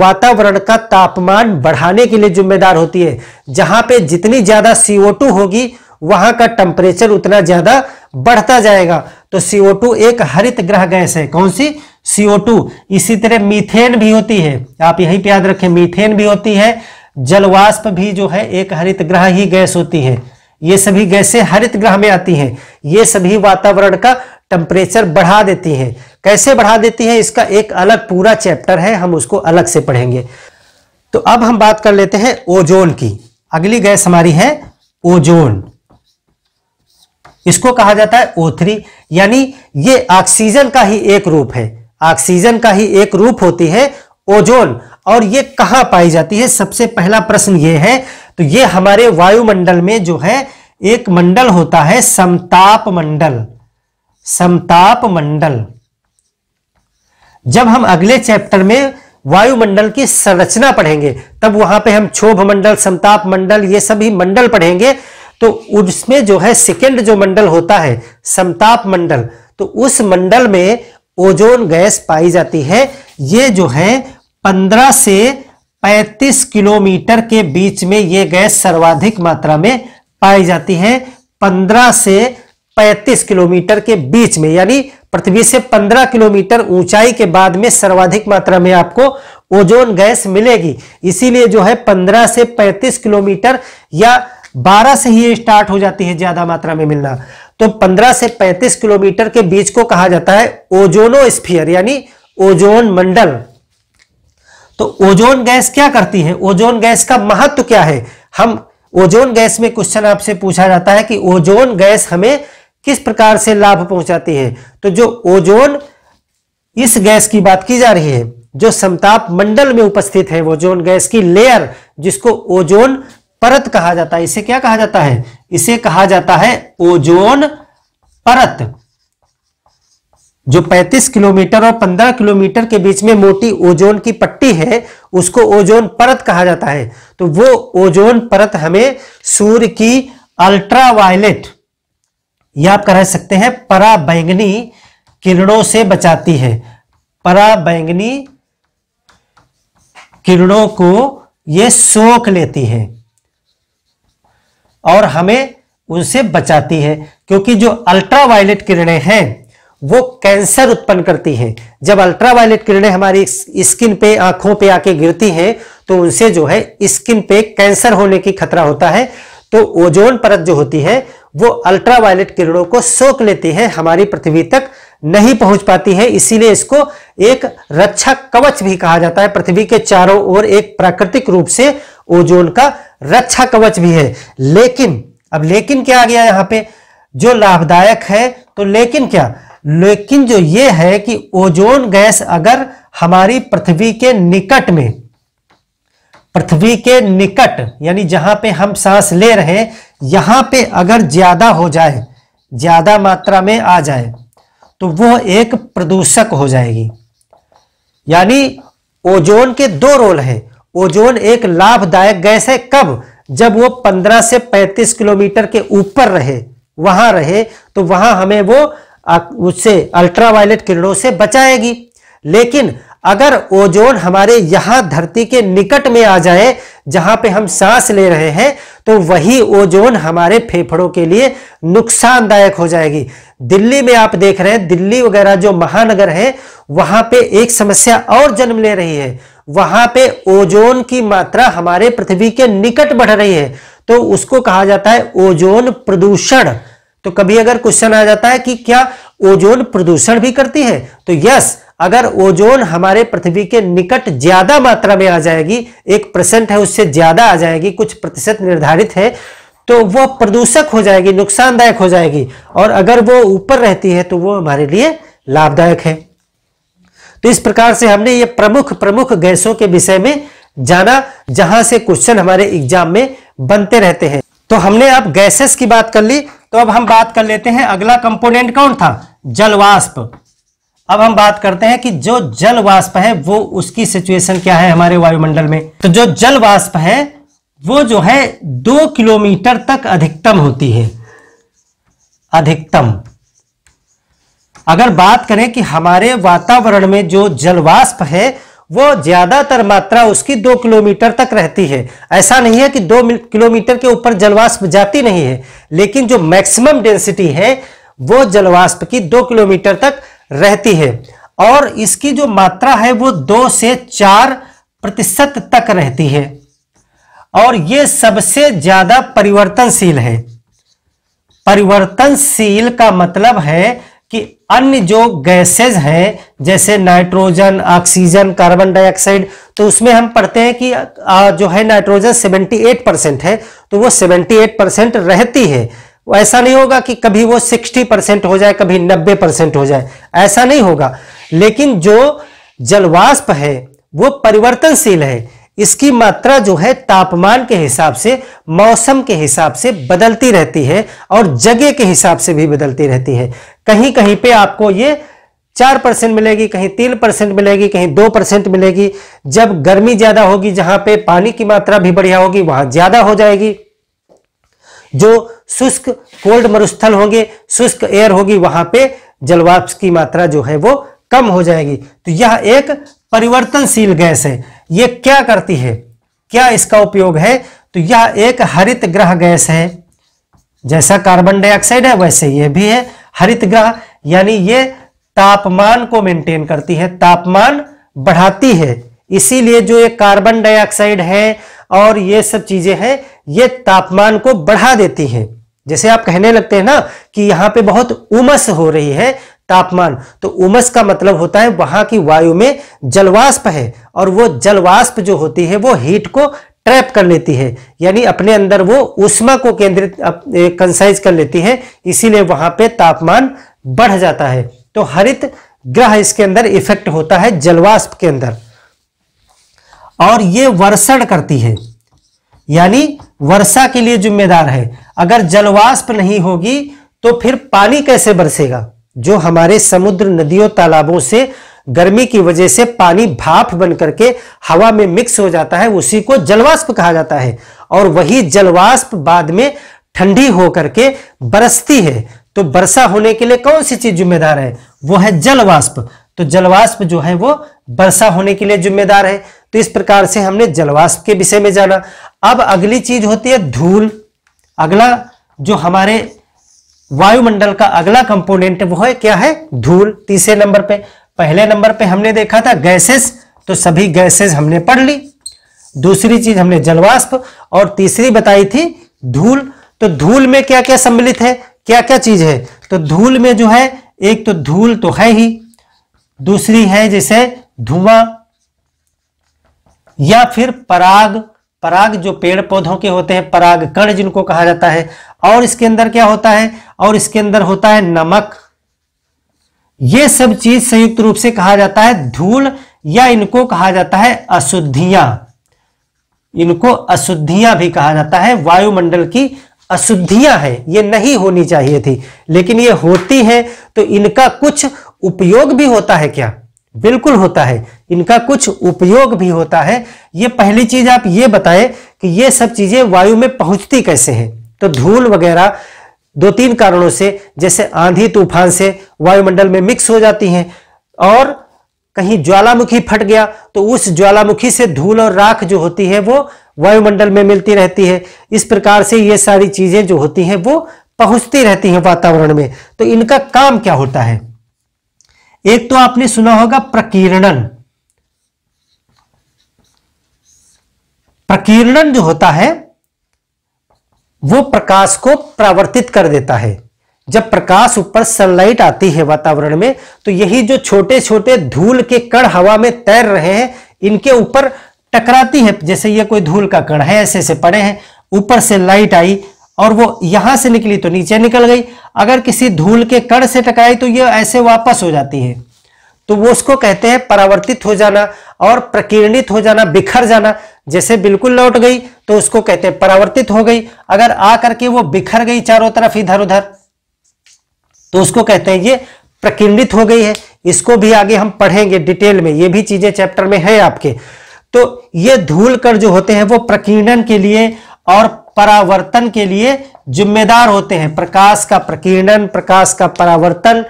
वातावरण का तापमान बढ़ाने के लिए जिम्मेदार होती है जहां पे जितनी ज्यादा CO2 होगी वहां का टेम्परेचर उतना ज्यादा बढ़ता जाएगा तो CO2 एक हरित ग्रह गैस है कौन सी CO2 इसी तरह मीथेन भी होती है आप यही पे याद रखें मीथेन भी होती है जलवाष्प भी जो है एक हरित ग्रह ही गैस होती है ये सभी गैसें हरित ग्रह में आती हैं ये सभी वातावरण का टेम्परेचर बढ़ा देती हैं कैसे बढ़ा देती हैं इसका एक अलग पूरा चैप्टर है हम उसको अलग से पढ़ेंगे तो अब हम बात कर लेते हैं ओजोन की अगली गैस हमारी है ओजोन इसको कहा जाता है O3 यानी ये ऑक्सीजन का ही एक रूप है ऑक्सीजन का ही एक रूप होती है ओजोन और ये कहां पाई जाती है सबसे पहला प्रश्न ये है तो ये हमारे वायुमंडल में जो है एक मंडल होता है समताप मंडल समताप मंडल जब हम अगले चैप्टर में वायुमंडल की संरचना पढ़ेंगे तब वहां पे हम क्षोभ मंडल समताप मंडल ये सभी मंडल पढ़ेंगे तो उसमें जो है सेकेंड जो मंडल होता है समताप मंडल तो उस मंडल में ओजोन गैस पाई जाती है ये जो है 15 से 35 किलोमीटर के बीच में ये गैस सर्वाधिक मात्रा में पाई जाती है 15 से 35 किलोमीटर के बीच में यानी पृथ्वी से 15 किलोमीटर ऊंचाई के बाद में सर्वाधिक मात्रा में आपको ओजोन गैस मिलेगी इसीलिए जो है 15 से 35 किलोमीटर या 12 से ही स्टार्ट हो जाती है ज्यादा मात्रा में मिलना तो 15 से 35 किलोमीटर के बीच को कहा जाता है ओजोनो स्फियर यानी ओजोन मंडल तो ओजोन गैस क्या करती है ओजोन गैस का महत्व क्या है हम ओजोन गैस में क्वेश्चन आपसे पूछा जाता है कि ओजोन गैस हमें किस प्रकार से लाभ पहुंचाती है तो जो ओजोन इस गैस की बात की जा रही है जो समताप मंडल में उपस्थित है ओजोन गैस की लेयर जिसको ओजोन परत कहा जाता है इसे क्या कहा जाता है इसे कहा जाता है ओजोन परत जो 35 किलोमीटर और 15 किलोमीटर के बीच में मोटी ओजोन की पट्टी है उसको ओजोन परत कहा जाता है तो वो ओजोन परत हमें सूर्य की अल्ट्रावायलेट या आप कह सकते हैं पराबैंगनी किरणों से बचाती है पराबैंगनी किरणों को ये सोख लेती है और हमें उनसे बचाती है क्योंकि जो अल्ट्रावायलेट किरणें हैं वो कैंसर उत्पन्न करती हैं जब अल्ट्रावायलेट किरणें हमारी स्किन पे आंखों पे आके गिरती हैं तो उनसे जो है स्किन पे कैंसर होने की खतरा होता है तो ओजोन परत जो होती है वो अल्ट्रावायलेट किरणों को सोख लेती है हमारी पृथ्वी तक नहीं पहुंच पाती है इसीलिए इसको एक रक्षा कवच भी कहा जाता है पृथ्वी के चारों ओर एक प्राकृतिक रूप से ओजोन का रक्षा कवच भी है लेकिन अब लेकिन क्या आ गया यहां पे जो लाभदायक है तो लेकिन क्या लेकिन जो ये है कि ओजोन गैस अगर हमारी पृथ्वी के निकट में पृथ्वी के निकट यानी जहां पे हम सांस ले रहे यहां पे अगर ज्यादा हो जाए ज्यादा मात्रा में आ जाए तो वो एक प्रदूषक हो जाएगी यानी ओजोन के दो रोल हैं ओजोन एक लाभदायक गैस है कब जब वो 15 से 35 किलोमीटर के ऊपर रहे वहां रहे तो वहां हमें वो उससे अल्ट्रावायलेट किरणों से बचाएगी लेकिन अगर ओजोन हमारे यहां धरती के निकट में आ जाए जहां पे हम सांस ले रहे हैं तो वही ओजोन हमारे फेफड़ों के लिए नुकसानदायक हो जाएगी दिल्ली में आप देख रहे हैं दिल्ली वगैरह जो महानगर है वहां पे एक समस्या और जन्म ले रही है वहां पे ओजोन की मात्रा हमारे पृथ्वी के निकट बढ़ रही है तो उसको कहा जाता है ओजोन प्रदूषण तो कभी अगर क्वेश्चन आ जाता है कि क्या ओजोन प्रदूषण भी करती है तो यस अगर ओजोन हमारे पृथ्वी के निकट ज्यादा मात्रा में आ जाएगी एक परसेंट है उससे ज्यादा आ जाएगी कुछ प्रतिशत निर्धारित है तो वह प्रदूषक हो जाएगी नुकसानदायक हो जाएगी और अगर वो ऊपर रहती है तो वो हमारे लिए लाभदायक है तो इस प्रकार से हमने ये प्रमुख प्रमुख गैसों के विषय में जाना जहां से क्वेश्चन हमारे एग्जाम में बनते रहते हैं तो हमने आप गैसेस की बात कर ली तो अब हम बात कर लेते हैं अगला कंपोनेंट कौन था जलवाष्प अब हम बात करते हैं कि जो जलवाष्प है वो उसकी सिचुएशन क्या है हमारे वायुमंडल में तो जो जलवाष्प है वो जो है दो किलोमीटर तक अधिकतम होती है अधिकतम अगर बात करें कि हमारे वातावरण में जो जलवाष्प है वो ज्यादातर मात्रा उसकी दो किलोमीटर तक रहती है ऐसा नहीं है कि दो किलोमीटर के ऊपर जलवाष्प जाती नहीं है लेकिन जो मैक्सिमम डेंसिटी है वो जलवाष्प की दो किलोमीटर तक रहती है और इसकी जो मात्रा है वो दो से चार प्रतिशत तक रहती है और ये सबसे ज्यादा परिवर्तनशील है परिवर्तनशील का मतलब है कि अन्य जो गैसेज हैं जैसे नाइट्रोजन ऑक्सीजन कार्बन डाइऑक्साइड तो उसमें हम पढ़ते हैं कि जो है नाइट्रोजन 78 परसेंट है तो वो 78 परसेंट रहती है ऐसा नहीं होगा कि कभी वो 60 परसेंट हो जाए कभी 90 परसेंट हो जाए ऐसा नहीं होगा लेकिन जो जलवाष्प है वो परिवर्तनशील है इसकी मात्रा जो है तापमान के हिसाब से मौसम के हिसाब से बदलती रहती है और जगह के हिसाब से भी बदलती रहती है कहीं कहीं पे आपको ये चार परसेंट मिलेगी कहीं तीन परसेंट मिलेगी कहीं दो परसेंट मिलेगी जब गर्मी ज्यादा होगी जहां पे पानी की मात्रा भी बढ़िया होगी वहां ज्यादा हो जाएगी जो शुष्क कोल्ड मरुस्थल होंगे शुष्क एयर होगी वहां पे जलवाष्प की मात्रा जो है वो कम हो जाएगी तो यह एक परिवर्तनशील गैस है ये क्या करती है क्या इसका उपयोग है तो यह एक हरित ग्रह गैस है जैसा कार्बन डाइऑक्साइड है वैसे यह भी है हरित ग्रह यानी ये तापमान को मेंटेन करती है तापमान बढ़ाती है इसीलिए जो ये कार्बन डाइऑक्साइड है और ये सब चीजें हैं ये तापमान को बढ़ा देती है जैसे आप कहने लगते हैं ना कि यहां पे बहुत उमस हो रही है तापमान तो उमस का मतलब होता है वहां की वायु में जलवाष्प है और वो जलवाष्प जो होती है वो हीट को ट्रैप कर लेती है यानी अपने अंदर वो उष्मा को केंद्रित कंसाइज कर लेती है इसीलिए वहां पे तापमान बढ़ जाता है तो हरित ग्रह इसके अंदर इफेक्ट होता है जलवाष्प के अंदर और ये वर्षण करती है यानी वर्षा के लिए जिम्मेदार है अगर जलवाष्प नहीं होगी तो फिर पानी कैसे बरसेगा जो हमारे समुद्र नदियों तालाबों से गर्मी की वजह से पानी भाप बन करके हवा में मिक्स हो जाता है उसी को जलवाष्प कहा जाता है और वही जलवाष्प बाद में ठंडी होकर के बरसती है तो वर्षा होने के लिए कौन सी चीज जिम्मेदार है वो है जलवाष्प तो जलवाष्प जो है वो वर्षा होने के लिए जिम्मेदार है तो इस प्रकार से हमने जलवाष्प के विषय में जाना अब अगली चीज होती है धूल अगला जो हमारे वायुमंडल का अगला कंपोनेंट वो है क्या है धूल तीसरे नंबर पे पहले नंबर पे हमने देखा था गैसेस तो सभी गैसेस हमने पढ़ ली दूसरी चीज हमने जलवाष्प और तीसरी बताई थी धूल तो धूल में क्या क्या सम्मिलित है क्या क्या चीज है तो धूल में जो है एक तो धूल तो है ही दूसरी है जैसे धुआं या फिर पराग पराग जो पेड़ पौधों के होते हैं पराग कण जिनको कहा जाता है और इसके अंदर क्या होता है और इसके अंदर होता है नमक ये सब चीज संयुक्त रूप से कहा जाता है धूल या इनको कहा जाता है अशुद्धियां इनको अशुद्धियां भी कहा जाता है वायुमंडल की अशुद्धियां हैं ये नहीं होनी चाहिए थी लेकिन ये होती है तो इनका कुछ उपयोग भी होता है क्या बिल्कुल होता है इनका कुछ उपयोग भी होता है ये पहली चीज आप ये बताएं कि ये सब चीजें वायु में पहुंचती कैसे हैं तो धूल वगैरह दो तीन कारणों से जैसे आंधी तूफान से वायुमंडल में मिक्स हो जाती हैं और कहीं ज्वालामुखी फट गया तो उस ज्वालामुखी से धूल और राख जो होती है वो वायुमंडल में मिलती रहती है इस प्रकार से ये सारी चीजें जो होती हैं वो पहुंचती रहती हैं वातावरण में तो इनका काम क्या होता है एक तो आपने सुना होगा प्रकीर्णन प्रकीर्णन जो होता है वो प्रकाश को प्रावर्तित कर देता है जब प्रकाश ऊपर सनलाइट आती है वातावरण में तो यही जो छोटे छोटे धूल के कण हवा में तैर रहे हैं इनके ऊपर टकराती है जैसे ये कोई धूल का कण है ऐसे ऐसे पड़े हैं ऊपर से लाइट आई और वो यहां से निकली तो नीचे निकल गई अगर किसी धूल के कण से टकराई तो ये ऐसे वापस हो जाती है तो वो उसको कहते हैं परावर्तित हो जाना और प्रकीर्णित हो जाना बिखर जाना जैसे बिल्कुल लौट गई तो उसको कहते हैं परावर्तित हो गई अगर आ करके वो बिखर गई चारों तरफ इधर उधर तो उसको कहते हैं ये प्रकीर्णित हो गई है इसको भी आगे हम पढ़ेंगे डिटेल में ये भी चीजें चैप्टर में है आपके तो ये धूल कर जो होते हैं वो प्रकीर्णन के लिए और परावर्तन के लिए जिम्मेदार होते हैं प्रकाश का प्रकीर्णन प्रकाश का परावर्तन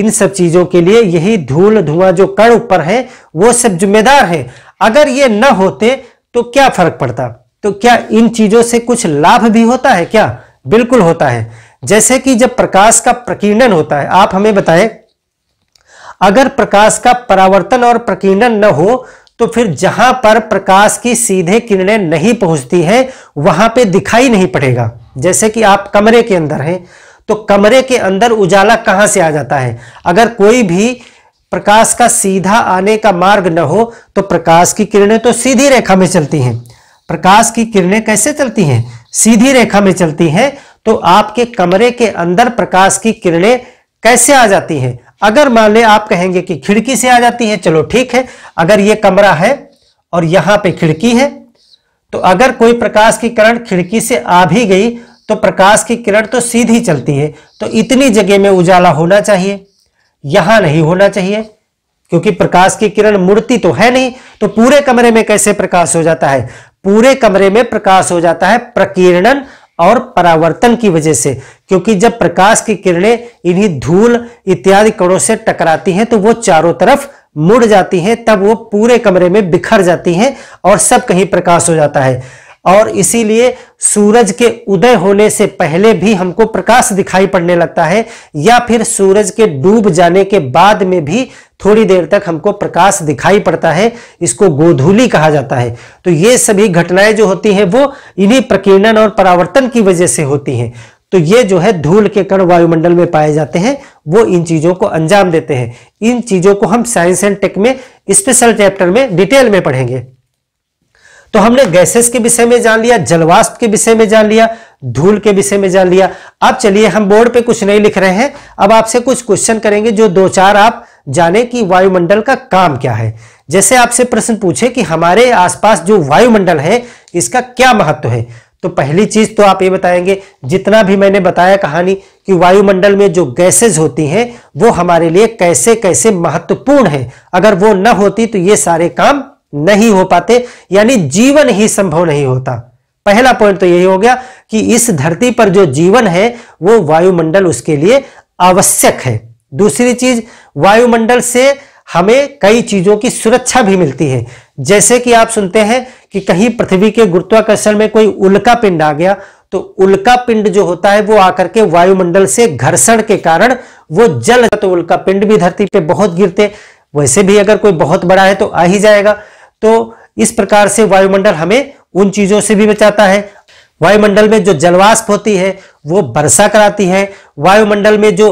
इन सब चीजों के लिए यही धूल धुआं जो कण ऊपर है वो सब जिम्मेदार है अगर ये न होते तो क्या फर्क पड़ता तो क्या इन चीजों से कुछ लाभ भी होता है क्या बिल्कुल होता है जैसे कि जब प्रकाश का प्रकीर्णन होता है आप हमें बताएं अगर प्रकाश का परावर्तन और प्रकीर्णन न हो तो फिर जहां पर प्रकाश की सीधे किरणें नहीं पहुंचती हैं वहां पे दिखाई नहीं पड़ेगा जैसे कि आप कमरे के अंदर हैं तो कमरे के अंदर उजाला कहां से आ जाता है अगर कोई भी प्रकाश का सीधा आने का मार्ग न हो तो प्रकाश की किरणें तो सीधी रेखा में चलती हैं प्रकाश की किरणें कैसे चलती हैं सीधी रेखा में चलती हैं तो आपके कमरे के अंदर प्रकाश की किरणें कैसे आ जाती हैं अगर मान लें आप कहेंगे कि खिड़की से आ जाती है चलो ठीक है अगर ये कमरा है और यहां पे खिड़की है तो अगर कोई प्रकाश की किरण खिड़की से आ भी गई तो प्रकाश की किरण तो सीधी चलती है तो इतनी जगह में उजाला होना चाहिए यहां नहीं होना चाहिए क्योंकि प्रकाश की किरण मुड़ती तो है नहीं तो पूरे कमरे में कैसे प्रकाश हो जाता है पूरे कमरे में प्रकाश हो जाता है प्रकीर्णन और परावर्तन की वजह से क्योंकि जब प्रकाश की किरणें इन्हीं धूल इत्यादि कणों से टकराती हैं तो वो चारों तरफ मुड़ जाती हैं तब वो पूरे कमरे में बिखर जाती हैं और सब कहीं प्रकाश हो जाता है और इसीलिए सूरज के उदय होने से पहले भी हमको प्रकाश दिखाई पड़ने लगता है या फिर सूरज के डूब जाने के बाद में भी थोड़ी देर तक हमको प्रकाश दिखाई पड़ता है इसको गोधूली कहा जाता है तो ये सभी घटनाएं जो होती हैं वो इन्हीं प्रकीर्णन और परावर्तन की वजह से होती हैं तो ये जो है धूल के कण वायुमंडल में पाए जाते हैं वो इन चीजों को अंजाम देते हैं इन चीजों को हम साइंस एंड टेक में स्पेशल चैप्टर में डिटेल में पढ़ेंगे तो हमने गैसेस के विषय में जान लिया जलवाष्प के विषय में जान लिया धूल के विषय में जान लिया अब चलिए हम बोर्ड पे कुछ नहीं लिख रहे हैं अब आपसे कुछ क्वेश्चन करेंगे जो दो चार आप जाने कि वायुमंडल का काम क्या है जैसे आपसे प्रश्न पूछे कि हमारे आसपास जो वायुमंडल है इसका क्या महत्व है तो पहली चीज तो आप ये बताएंगे जितना भी मैंने बताया कहानी कि वायुमंडल में जो गैसेज होती हैं वो हमारे लिए कैसे कैसे महत्वपूर्ण है अगर वो न होती तो ये सारे काम नहीं हो पाते यानी जीवन ही संभव नहीं होता पहला पॉइंट तो यही हो गया कि इस धरती पर जो जीवन है वो वायुमंडल उसके लिए आवश्यक है दूसरी चीज वायुमंडल से हमें कई चीजों की सुरक्षा भी मिलती है जैसे कि आप सुनते हैं कि कहीं पृथ्वी के गुरुत्वाकर्षण में कोई उल्का पिंड आ गया तो उल्का पिंड जो होता है वो आकर के वायुमंडल से घर्षण के कारण वो जल तो उल्का पिंड भी धरती पे बहुत गिरते वैसे भी अगर कोई बहुत बड़ा है तो आ ही जाएगा तो इस प्रकार से वायुमंडल हमें उन चीजों से भी बचाता है वायुमंडल में जो जलवाष्प होती है वो वर्षा कराती है वायुमंडल में जो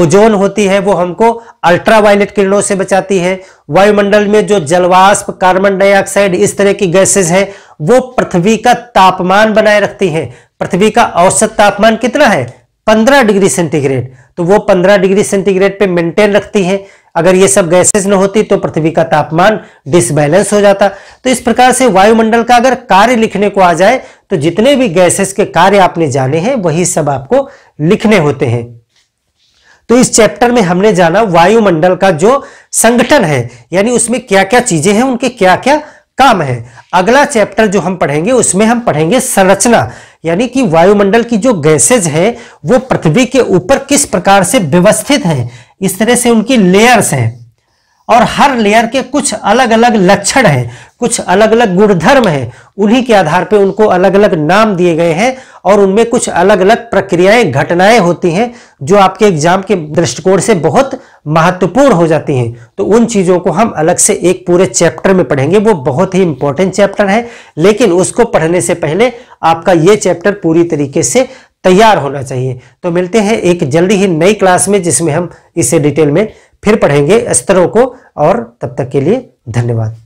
ओजोन होती है वो हमको अल्ट्रावायलेट किरणों से बचाती है वायुमंडल में जो जलवाष्प कार्बन डाइऑक्साइड इस तरह की गैसेस है वो पृथ्वी का तापमान बनाए रखती है पृथ्वी का औसत तापमान कितना है 15 डिग्री सेंटीग्रेड तो वो 15 डिग्री सेंटीग्रेड पे मेंटेन रखती है अगर ये सब गैसेज न होती तो पृथ्वी का तापमान डिसबैलेंस हो जाता तो इस प्रकार से वायुमंडल का अगर कार्य लिखने को आ जाए तो जितने भी गैसेस के कार्य आपने जाने हैं वही सब आपको लिखने होते हैं तो इस चैप्टर में हमने जाना वायुमंडल का जो संगठन है यानी उसमें क्या क्या चीजें हैं उनके क्या क्या काम है अगला चैप्टर जो हम पढ़ेंगे उसमें हम पढ़ेंगे संरचना यानी कि वायुमंडल की जो गैसेज है वो पृथ्वी के ऊपर किस प्रकार से व्यवस्थित हैं इस तरह से उनकी लेयर्स हैं और हर लेयर के कुछ अलग अलग लक्षण हैं कुछ अलग अलग गुणधर्म हैं उन्हीं के आधार पर उनको अलग अलग नाम दिए गए हैं और उनमें कुछ अलग अलग प्रक्रियाएं घटनाएं होती हैं जो आपके एग्जाम के दृष्टिकोण से बहुत महत्वपूर्ण हो जाती हैं तो उन चीज़ों को हम अलग से एक पूरे चैप्टर में पढ़ेंगे वो बहुत ही इंपॉर्टेंट चैप्टर है लेकिन उसको पढ़ने से पहले आपका ये चैप्टर पूरी तरीके से तैयार होना चाहिए तो मिलते हैं एक जल्दी ही नई क्लास में जिसमें हम इसे डिटेल में फिर पढ़ेंगे स्तरों को और तब तक के लिए धन्यवाद